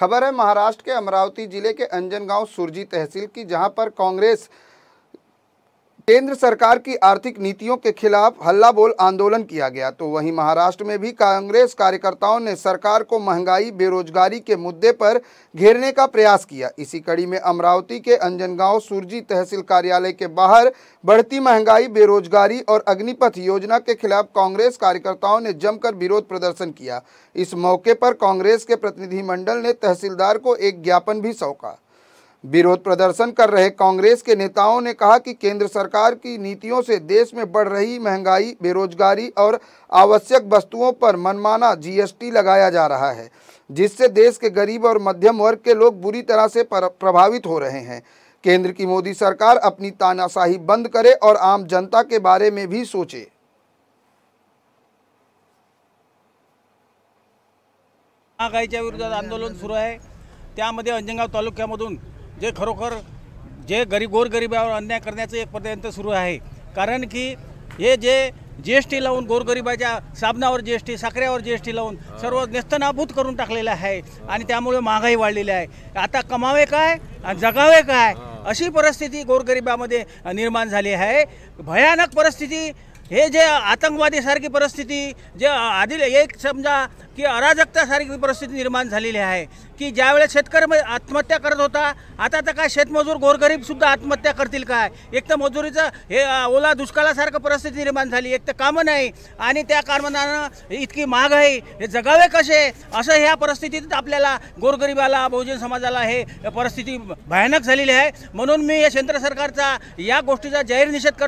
खबर है महाराष्ट्र के अमरावती जिले के अंजन गांव सुरजी तहसील की जहां पर कांग्रेस केंद्र सरकार की आर्थिक नीतियों के खिलाफ हल्ला बोल आंदोलन किया गया तो वहीं महाराष्ट्र में भी कांग्रेस कार्यकर्ताओं ने सरकार को महंगाई बेरोजगारी के मुद्दे पर घेरने का प्रयास किया इसी कड़ी में अमरावती के अंजनगांव सुरजी तहसील कार्यालय के बाहर बढ़ती महंगाई बेरोजगारी और अग्निपथ योजना के खिलाफ कांग्रेस कार्यकर्ताओं ने जमकर विरोध प्रदर्शन किया इस मौके पर कांग्रेस के प्रतिनिधिमंडल ने तहसीलदार को एक ज्ञापन भी सौंपा विरोध प्रदर्शन कर रहे कांग्रेस के नेताओं ने कहा कि केंद्र सरकार की नीतियों से देश में बढ़ रही महंगाई बेरोजगारी और आवश्यक वस्तुओं पर मनमाना जीएसटी लगाया जा रहा है जिससे देश के गरीब और मध्यम वर्ग के लोग बुरी तरह से प्रभावित हो रहे हैं केंद्र की मोदी सरकार अपनी तानाशाही बंद करे और आम जनता के बारे में भी सोचे आंदोलन सुरू है अंजनगाव तालुक्यामधून जे खरोखर जे गरीब गोरगरिबावर अन्याय करण्याचं एक पर्यंत सुरू आहे कारण की हे जे जी एस टी लावून गोरगरिबाच्या साबणावर जी एस टी साखऱ्यावर जी एस टी लावून सर्व नेस्तनाभूत करून टाकलेलं आहे आणि त्यामुळे महागाई वाढलेली आहे आता कमावे काय आणि जगावे काय अशी परिस्थिती गोरगरिबामध्ये निर्माण झाली आहे भयानक परिस्थिती हे जे आतंकवादीसारखी परिस्थिती जे आधी एक समजा की अराजकतासारखी परिस्थिती निर्माण झालेली आहे की ज्यावेळेस शेतकरी आत्महत्या करत होता आता तर काय शेतमजूर गोरगरीबसुद्धा आत्महत्या करतील काय एक तर मजुरीचं हे ओला दुष्काळासारखं परिस्थिती निर्माण झाली एक तर कामं नाही आणि त्या कारणानं इतकी आहे हे जगावे कसे असं ह्या परिस्थितीत आपल्याला गोरगरिबाला बहुजन समाजाला हे परिस्थिती भयानक झालेली आहे म्हणून मी या केंद्र सरकारचा या गोष्टीचा जाहीर निषेध